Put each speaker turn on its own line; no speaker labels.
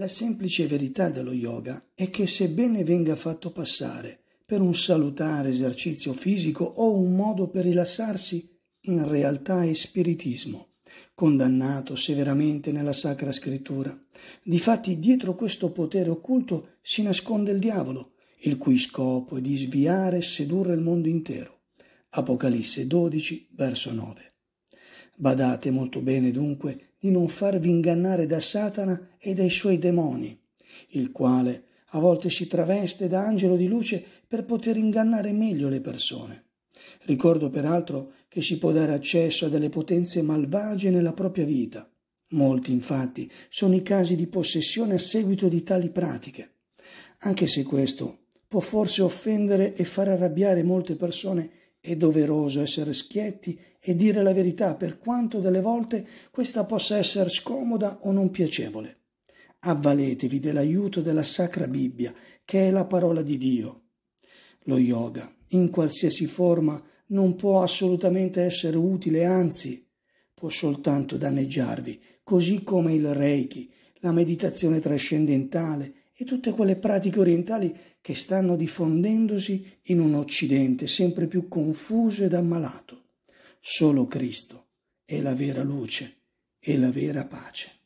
La semplice verità dello yoga è che sebbene venga fatto passare per un salutare esercizio fisico o un modo per rilassarsi, in realtà è spiritismo, condannato severamente nella Sacra Scrittura. Difatti dietro questo potere occulto si nasconde il diavolo, il cui scopo è di sviare e sedurre il mondo intero. Apocalisse 12, verso 9. Badate molto bene dunque di non farvi ingannare da Satana e dai suoi demoni, il quale a volte si traveste da angelo di luce per poter ingannare meglio le persone. Ricordo peraltro che si può dare accesso a delle potenze malvagie nella propria vita. Molti, infatti, sono i casi di possessione a seguito di tali pratiche. Anche se questo può forse offendere e far arrabbiare molte persone è doveroso essere schietti e dire la verità per quanto delle volte questa possa essere scomoda o non piacevole. Avvaletevi dell'aiuto della Sacra Bibbia, che è la parola di Dio. Lo yoga, in qualsiasi forma, non può assolutamente essere utile, anzi, può soltanto danneggiarvi, così come il Reiki, la meditazione trascendentale, e tutte quelle pratiche orientali che stanno diffondendosi in un Occidente sempre più confuso ed ammalato. Solo Cristo è la vera luce e la vera pace.